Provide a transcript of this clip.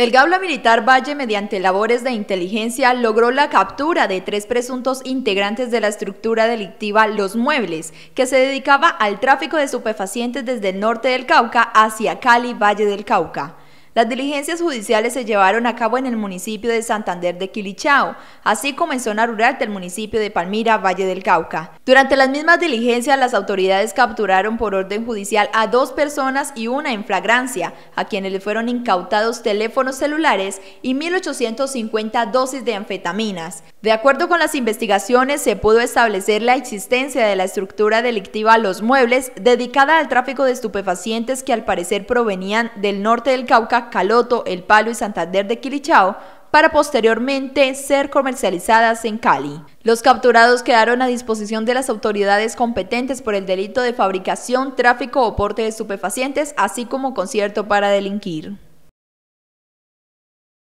El Gaula Militar Valle, mediante labores de inteligencia, logró la captura de tres presuntos integrantes de la estructura delictiva Los Muebles, que se dedicaba al tráfico de estupefacientes desde el norte del Cauca hacia Cali, Valle del Cauca. Las diligencias judiciales se llevaron a cabo en el municipio de Santander de Quilichao, así como en zona rural del municipio de Palmira, Valle del Cauca. Durante las mismas diligencias, las autoridades capturaron por orden judicial a dos personas y una en flagrancia, a quienes le fueron incautados teléfonos celulares y 1.850 dosis de anfetaminas. De acuerdo con las investigaciones, se pudo establecer la existencia de la estructura delictiva Los Muebles, dedicada al tráfico de estupefacientes que al parecer provenían del norte del Cauca Caloto, El Palo y Santander de Quilichao para posteriormente ser comercializadas en Cali. Los capturados quedaron a disposición de las autoridades competentes por el delito de fabricación, tráfico o porte de estupefacientes, así como concierto para delinquir.